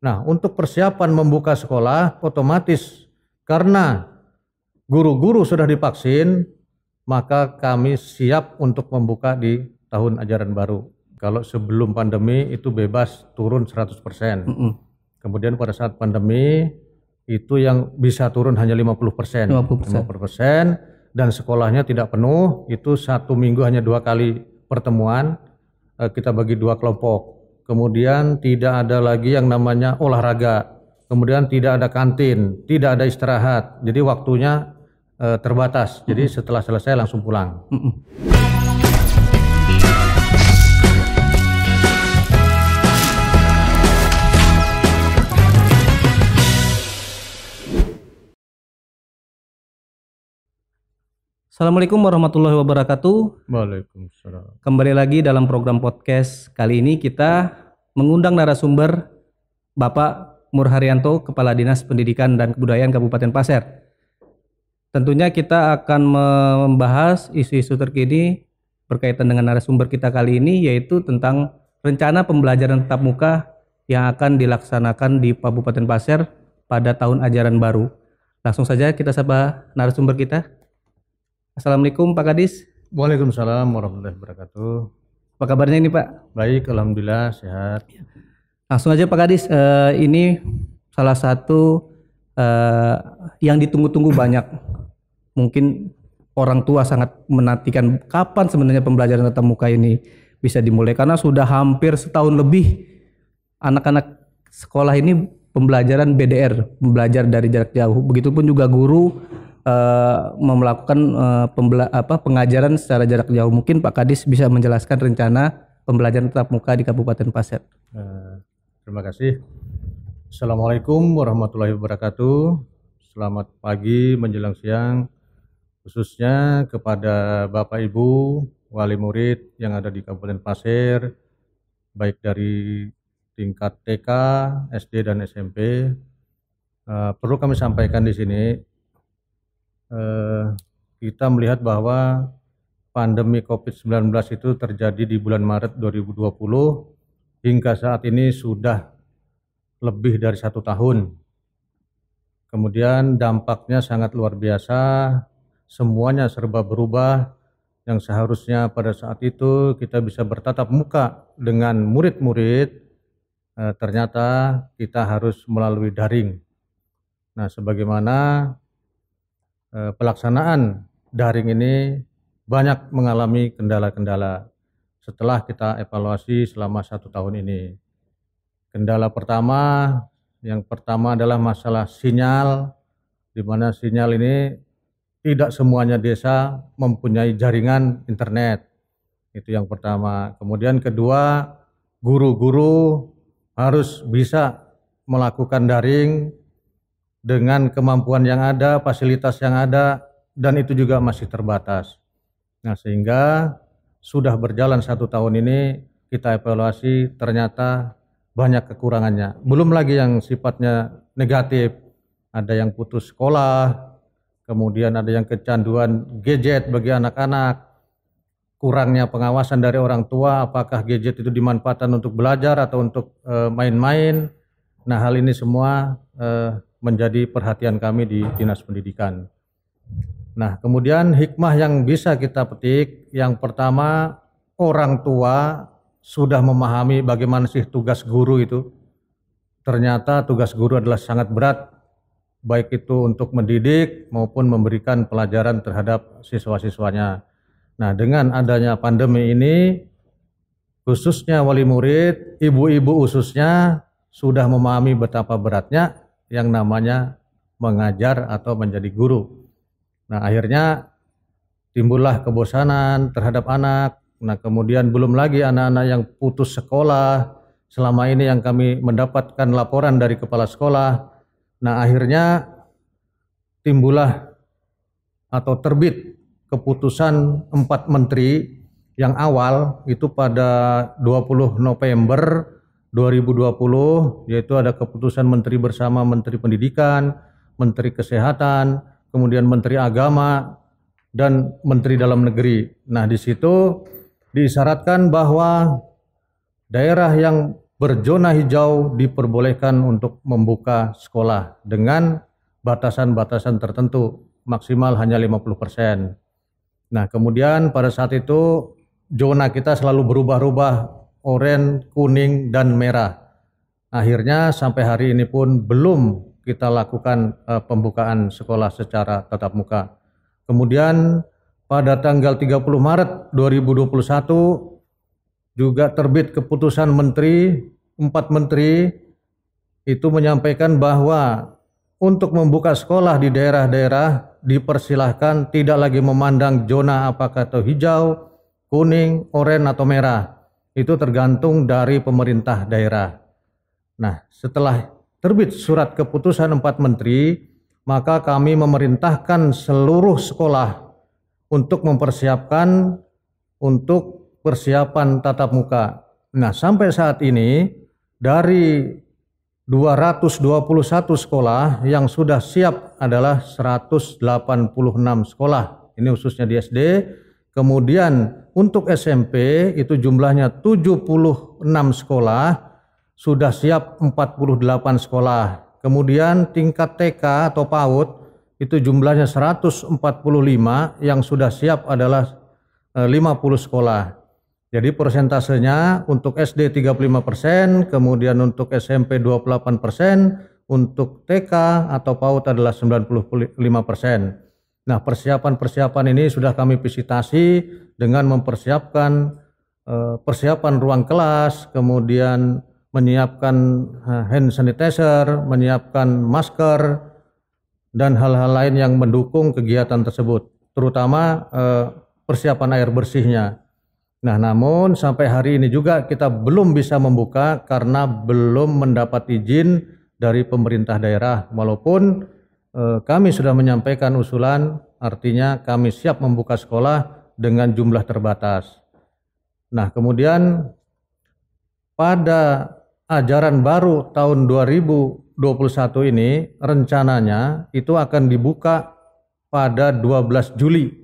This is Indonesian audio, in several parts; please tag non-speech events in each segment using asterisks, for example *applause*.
Nah, untuk persiapan membuka sekolah otomatis karena guru-guru sudah divaksin, maka kami siap untuk membuka di tahun ajaran baru. Kalau sebelum pandemi itu bebas turun 100%. Mm -mm. Kemudian pada saat pandemi itu yang bisa turun hanya 50%. 50%. 50% dan sekolahnya tidak penuh, itu satu minggu hanya dua kali pertemuan eh, kita bagi dua kelompok kemudian tidak ada lagi yang namanya olahraga, kemudian tidak ada kantin, tidak ada istirahat. Jadi waktunya e, terbatas. Jadi setelah selesai langsung pulang. Assalamualaikum warahmatullahi wabarakatuh. Waalaikumsalam. Kembali lagi dalam program podcast kali ini kita mengundang narasumber Bapak Murharyanto, Kepala Dinas Pendidikan dan Kebudayaan Kabupaten Pasir. Tentunya kita akan membahas isu-isu terkini berkaitan dengan narasumber kita kali ini yaitu tentang rencana pembelajaran tatap muka yang akan dilaksanakan di Kabupaten Pasir pada tahun ajaran baru. Langsung saja kita sapa narasumber kita. Assalamualaikum Pak Kadis. Waalaikumsalam warahmatullahi wabarakatuh. Apa kabarnya ini Pak? Baik, Alhamdulillah sehat. Iya. Langsung aja Pak Kadis, eh, ini salah satu eh, yang ditunggu-tunggu banyak. Mungkin orang tua sangat menantikan kapan sebenarnya pembelajaran tatap muka ini bisa dimulai. Karena sudah hampir setahun lebih anak-anak sekolah ini pembelajaran BDR, belajar dari jarak jauh. Begitupun juga guru uh, eh, melakukan uh, eh, apa pengajaran secara jarak jauh. Mungkin Pak Kadis bisa menjelaskan rencana pembelajaran tatap muka di Kabupaten Pasir. Eh, terima kasih. Assalamualaikum warahmatullahi wabarakatuh. Selamat pagi menjelang siang, khususnya kepada Bapak Ibu wali murid yang ada di Kabupaten Pasir, baik dari tingkat TK, SD dan SMP. Uh, perlu kami sampaikan di sini eh, kita melihat bahwa pandemi COVID-19 itu terjadi di bulan Maret 2020 hingga saat ini sudah lebih dari satu tahun. Kemudian dampaknya sangat luar biasa, semuanya serba berubah, yang seharusnya pada saat itu kita bisa bertatap muka dengan murid-murid, eh, ternyata kita harus melalui daring. Nah, sebagaimana Eh, pelaksanaan daring ini banyak mengalami kendala-kendala setelah kita evaluasi selama satu tahun ini. Kendala pertama, yang pertama adalah masalah sinyal, di mana sinyal ini tidak semuanya desa mempunyai jaringan internet. Itu yang pertama. Kemudian kedua, guru-guru harus bisa melakukan daring dengan kemampuan yang ada, fasilitas yang ada, dan itu juga masih terbatas. Nah, sehingga sudah berjalan satu tahun ini, kita evaluasi ternyata banyak kekurangannya. Belum lagi yang sifatnya negatif, ada yang putus sekolah, kemudian ada yang kecanduan gadget bagi anak-anak, kurangnya pengawasan dari orang tua, apakah gadget itu dimanfaatkan untuk belajar atau untuk eh, main-main. E, nah, hal ini semua e, menjadi perhatian kami di Dinas Pendidikan. Nah, kemudian hikmah yang bisa kita petik yang pertama orang tua sudah memahami bagaimana sih tugas guru itu. Ternyata tugas guru adalah sangat berat baik itu untuk mendidik maupun memberikan pelajaran terhadap siswa-siswanya. Nah, dengan adanya pandemi ini khususnya wali murid, ibu-ibu khususnya sudah memahami betapa beratnya yang namanya mengajar atau menjadi guru. Nah, akhirnya timbullah kebosanan terhadap anak. Nah, kemudian belum lagi anak-anak yang putus sekolah. Selama ini yang kami mendapatkan laporan dari kepala sekolah. Nah, akhirnya timbullah atau terbit keputusan empat menteri yang awal itu pada 20 November 2020 yaitu ada keputusan menteri bersama Menteri Pendidikan, Menteri Kesehatan, kemudian Menteri Agama dan Menteri Dalam Negeri. Nah, di situ disyaratkan bahwa daerah yang berzona hijau diperbolehkan untuk membuka sekolah dengan batasan-batasan tertentu, maksimal hanya 50%. Nah, kemudian pada saat itu zona kita selalu berubah-ubah oranye, kuning, dan merah. Akhirnya sampai hari ini pun belum kita lakukan uh, pembukaan sekolah secara tatap muka. Kemudian pada tanggal 30 Maret 2021 juga terbit keputusan menteri, empat menteri itu menyampaikan bahwa untuk membuka sekolah di daerah-daerah dipersilahkan tidak lagi memandang zona apakah itu hijau, kuning, oranye atau merah itu tergantung dari pemerintah daerah. Nah, setelah terbit surat keputusan empat menteri, maka kami memerintahkan seluruh sekolah untuk mempersiapkan untuk persiapan tatap muka. Nah, sampai saat ini dari 221 sekolah yang sudah siap adalah 186 sekolah. Ini khususnya di SD Kemudian untuk SMP itu jumlahnya 76 sekolah, sudah siap 48 sekolah. Kemudian tingkat TK atau PAUD itu jumlahnya 145 yang sudah siap adalah 50 eh, sekolah. Jadi persentasenya untuk SD 35 persen, kemudian untuk SMP 28 persen, untuk TK atau PAUD adalah 95 persen. Nah, persiapan-persiapan ini sudah kami visitasi dengan mempersiapkan eh, persiapan ruang kelas, kemudian menyiapkan eh, hand sanitizer, menyiapkan masker, dan hal-hal lain yang mendukung kegiatan tersebut, terutama eh, persiapan air bersihnya. Nah, namun sampai hari ini juga kita belum bisa membuka karena belum mendapat izin dari pemerintah daerah, walaupun Eh, kami sudah menyampaikan usulan, artinya kami siap membuka sekolah dengan jumlah terbatas. Nah, kemudian pada ajaran baru tahun 2021 ini rencananya itu akan dibuka pada 12 Juli.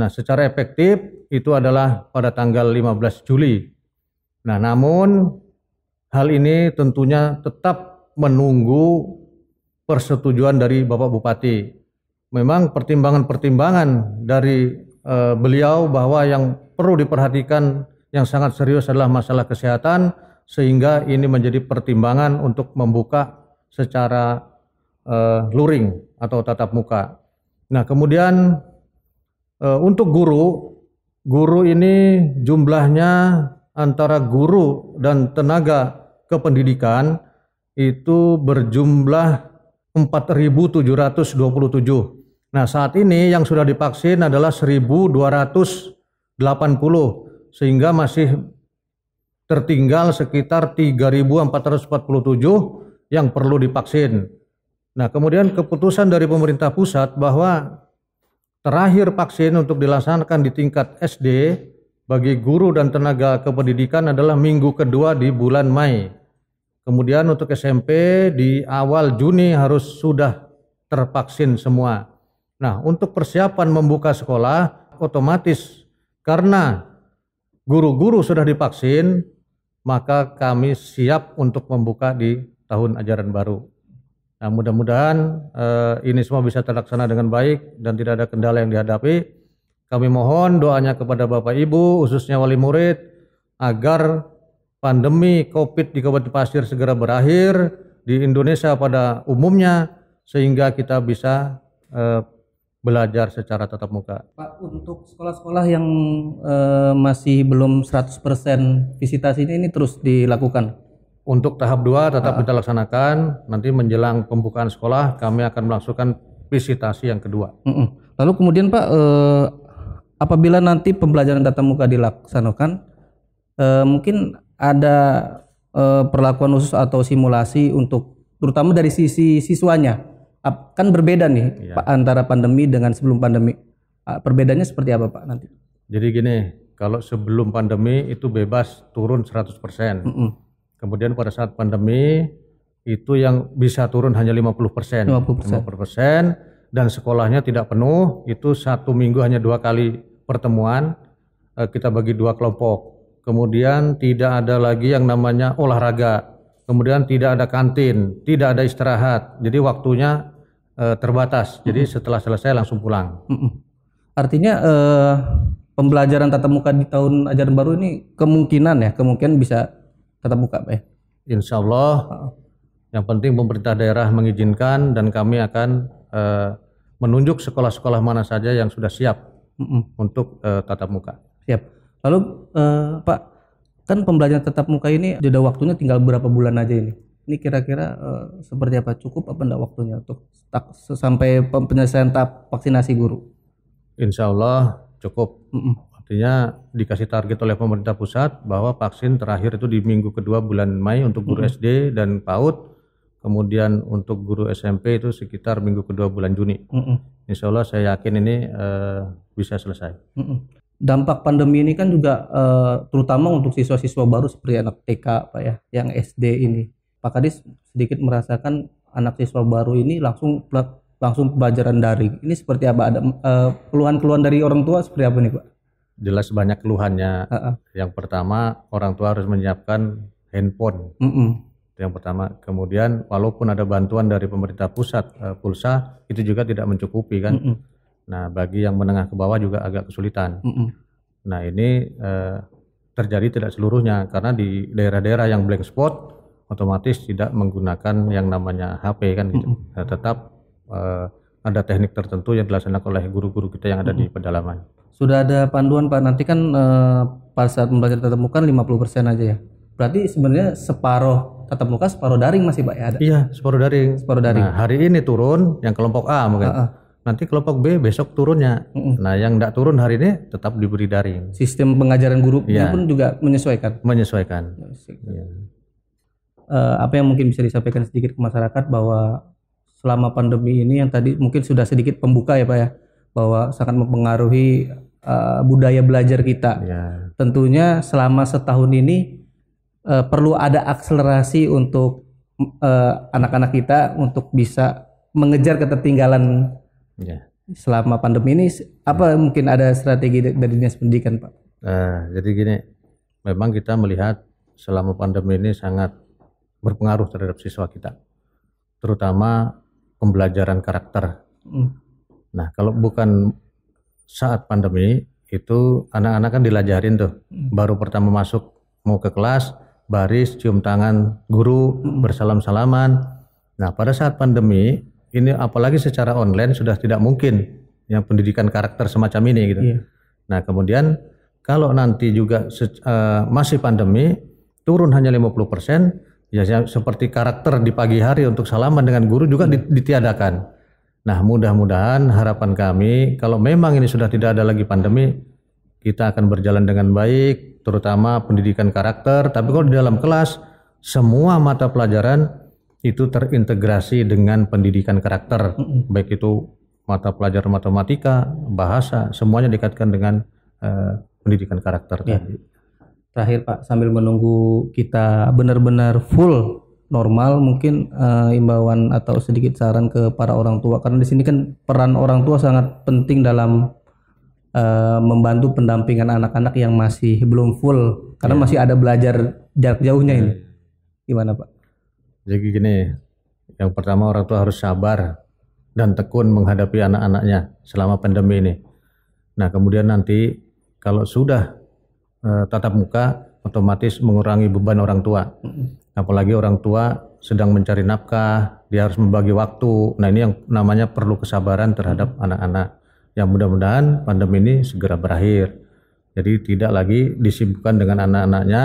Nah, secara efektif itu adalah pada tanggal 15 Juli. Nah, namun hal ini tentunya tetap menunggu persetujuan dari Bapak Bupati. Memang pertimbangan-pertimbangan dari eh, beliau bahwa yang perlu diperhatikan yang sangat serius adalah masalah kesehatan sehingga ini menjadi pertimbangan untuk membuka secara eh, luring atau tatap muka. Nah, kemudian eh, untuk guru, guru ini jumlahnya antara guru dan tenaga kependidikan itu berjumlah 4.727. Nah, saat ini yang sudah divaksin adalah 1.280 sehingga masih tertinggal sekitar 3.447 yang perlu divaksin. Nah, kemudian keputusan dari pemerintah pusat bahwa terakhir vaksin untuk dilaksanakan di tingkat SD bagi guru dan tenaga kependidikan adalah minggu kedua di bulan Mei. Kemudian untuk SMP di awal Juni harus sudah tervaksin semua. Nah, untuk persiapan membuka sekolah otomatis karena guru-guru sudah divaksin, maka kami siap untuk membuka di tahun ajaran baru. Nah, mudah-mudahan eh, ini semua bisa terlaksana dengan baik dan tidak ada kendala yang dihadapi. Kami mohon doanya kepada Bapak Ibu, khususnya wali murid, agar pandemi COVID di Kabupaten Pasir segera berakhir di Indonesia pada umumnya sehingga kita bisa eh, belajar secara tatap muka. Pak, untuk sekolah-sekolah yang eh, masih belum 100% visitasi ini terus dilakukan? Untuk tahap 2 tetap ah. kita laksanakan. Nanti menjelang pembukaan sekolah kami akan melangsungkan visitasi yang kedua. Lalu kemudian Pak, eh, apabila nanti pembelajaran tatap muka dilaksanakan, eh, mungkin ada uh, perlakuan khusus atau simulasi untuk terutama dari sisi siswanya kan berbeda nih ya. antara pandemi dengan sebelum pandemi perbedaannya seperti apa pak nanti jadi gini kalau sebelum pandemi itu bebas turun 100% mm -mm. kemudian pada saat pandemi itu yang bisa turun hanya 50%, 50%. 50% dan sekolahnya tidak penuh itu satu minggu hanya dua kali pertemuan eh, kita bagi dua kelompok kemudian tidak ada lagi yang namanya olahraga, kemudian tidak ada kantin, tidak ada istirahat. Jadi waktunya e, terbatas. Jadi mm -hmm. setelah selesai langsung pulang. Mm -hmm. Artinya e, pembelajaran tatap muka di tahun ajaran baru ini kemungkinan ya, kemungkinan bisa tatap muka, Pak ya? Insya Allah. Yang penting pemerintah daerah mengizinkan dan kami akan e, menunjuk sekolah-sekolah mana saja yang sudah siap mm -hmm. untuk e, tatap muka. Siap. Lalu eh, Pak, kan pembelajaran tetap muka ini jeda waktunya tinggal berapa bulan aja ini. Ini kira-kira eh, seperti apa? Cukup apa enggak waktunya untuk sampai penyelesaian tahap vaksinasi guru? Insya Allah cukup. Mm -mm. Artinya dikasih target oleh pemerintah pusat bahwa vaksin terakhir itu di minggu kedua bulan Mei untuk guru mm -hmm. SD dan PAUD. Kemudian untuk guru SMP itu sekitar minggu kedua bulan Juni. Mm -hmm. Insya Allah saya yakin ini uh, bisa selesai. Mm -hmm dampak pandemi ini kan juga uh, terutama untuk siswa-siswa baru seperti anak TK Pak ya, yang SD ini. Pak Kadis sedikit merasakan anak siswa baru ini langsung langsung pelajaran daring. Ini seperti apa ada eh, keluhan-keluhan dari orang tua seperti apa nih Pak? Jelas banyak keluhannya. Uh -uh. Yang pertama orang tua harus menyiapkan handphone. Mm -mm. yang pertama. Kemudian walaupun ada bantuan dari pemerintah pusat uh, pulsa itu juga tidak mencukupi kan. Mm -mm Nah, bagi yang menengah ke bawah juga agak kesulitan. Mm -mm. Nah, ini eh, terjadi tidak seluruhnya karena di daerah-daerah yang blank spot otomatis tidak menggunakan yang namanya HP kan gitu. Mm -mm. Nah, tetap eh, ada teknik tertentu yang dilaksanakan oleh guru-guru kita yang ada mm -mm. di pedalaman. Sudah ada panduan Pak nanti kan eh, pada saat pembelajaran tatap muka 50% kan aja ya. Berarti sebenarnya separuh tetap muka, separuh daring masih Pak ya ada. Iya, separuh daring. Separuh daring. Nah, hari ini turun yang kelompok A mungkin. Uh -uh nanti kelompok B besok turunnya. Mm hmm Nah, yang tidak turun hari ini tetap diberi daring. Sistem pengajaran guru ya. pun juga menyesuaikan. Menyesuaikan. Ya. Uh, apa yang mungkin bisa disampaikan sedikit ke masyarakat bahwa selama pandemi ini yang tadi mungkin sudah sedikit pembuka ya pak ya bahwa sangat mempengaruhi uh, budaya belajar kita. Ya. Tentunya selama setahun ini uh, perlu ada akselerasi untuk uh, anak -anak kita untuk bisa mengejar ketertinggalan Ya. Selama pandemi ini apa ya. mungkin ada strategi dari dinas pendidikan Pak? Nah, jadi gini, memang kita melihat selama pandemi ini sangat berpengaruh terhadap siswa kita, terutama pembelajaran karakter. Hmm. Nah, kalau bukan saat pandemi itu anak-anak kan dilajarin tuh, hmm. baru pertama masuk mau ke kelas, baris, cium tangan guru, hmm. bersalam-salaman. Nah, pada saat pandemi ini apalagi secara online sudah tidak mungkin yang pendidikan karakter semacam ini gitu. Iya. Nah, kemudian kalau nanti juga uh, masih pandemi turun hanya 50%, ya, ya seperti karakter di pagi hari untuk salaman dengan guru juga iya. ditiadakan. Nah, mudah-mudahan harapan kami kalau memang ini sudah tidak ada lagi pandemi, kita akan berjalan dengan baik, terutama pendidikan karakter. Tapi kalau di dalam kelas, semua mata pelajaran itu terintegrasi dengan pendidikan karakter, mm-hmm. baik itu mata pelajaran matematika, bahasa, semuanya dikaitkan dengan uh, pendidikan karakter yeah. tadi. Terakhir Pak, sambil menunggu kita benar-benar full normal, mungkin uh, imbauan atau sedikit saran ke para orang tua, karena di sini kan peran orang tua sangat penting dalam uh, membantu pendampingan anak-anak yang masih belum full, karena yeah. masih ada belajar jarak jauhnya yeah. ini. Iya. Gimana Pak? Jadi gini, yang pertama orang tua harus sabar dan tekun menghadapi anak-anaknya selama pandemi ini. Nah kemudian nanti kalau sudah uh, tatap muka, otomatis mengurangi beban orang tua. Apalagi orang tua sedang mencari nafkah, dia harus membagi waktu. Nah ini yang namanya perlu kesabaran terhadap anak-anak. Yang mudah-mudahan pandemi ini segera berakhir. Jadi tidak lagi disibukkan dengan anak-anaknya,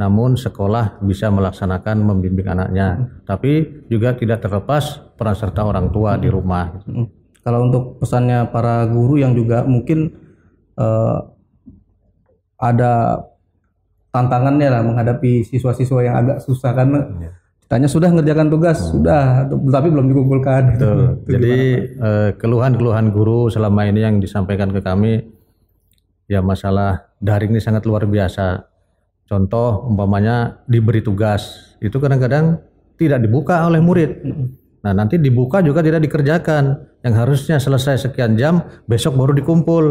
namun sekolah bisa melaksanakan membimbing anaknya. Hmm. Tapi juga tidak terlepas peran serta orang tua hmm. di rumah. Hmm. Kalau untuk pesannya para guru yang juga mungkin uh, ada tantangannya lah menghadapi siswa-siswa yang agak susah karena ya. tanya sudah ngerjakan tugas hmm. sudah tapi belum dikumpulkan. Betul. *laughs* Jadi eh, keluhan-keluhan guru selama ini yang disampaikan ke kami ya masalah daring ini sangat luar biasa Contoh umpamanya diberi tugas itu kadang-kadang tidak dibuka oleh murid. Nah nanti dibuka juga tidak dikerjakan. Yang harusnya selesai sekian jam, besok baru dikumpul.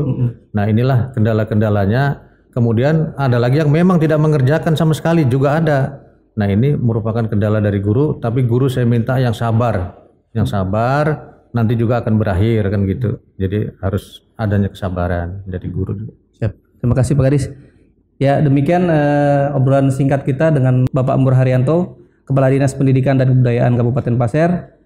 Nah inilah kendala-kendalanya. Kemudian ada lagi yang memang tidak mengerjakan sama sekali juga ada. Nah ini merupakan kendala dari guru, tapi guru saya minta yang sabar, yang sabar nanti juga akan berakhir kan gitu. Jadi harus adanya kesabaran dari guru. Terima kasih Pak Garis. Ya, demikian eh, obrolan singkat kita dengan Bapak Mur Haryanto, Kepala Dinas Pendidikan dan Kebudayaan Kabupaten Pasir.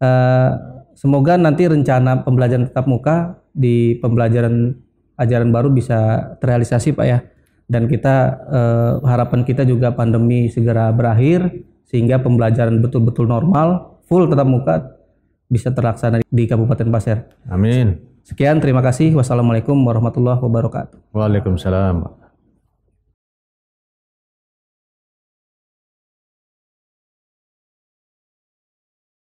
Eh, semoga nanti rencana pembelajaran tetap muka di pembelajaran ajaran baru bisa terrealisasi, Pak ya. Dan kita eh, harapan kita juga pandemi segera berakhir sehingga pembelajaran betul-betul normal, full tetap muka bisa terlaksana di Kabupaten Pasir. Amin. Sekian, terima kasih. Wassalamualaikum warahmatullahi wabarakatuh. Waalaikumsalam.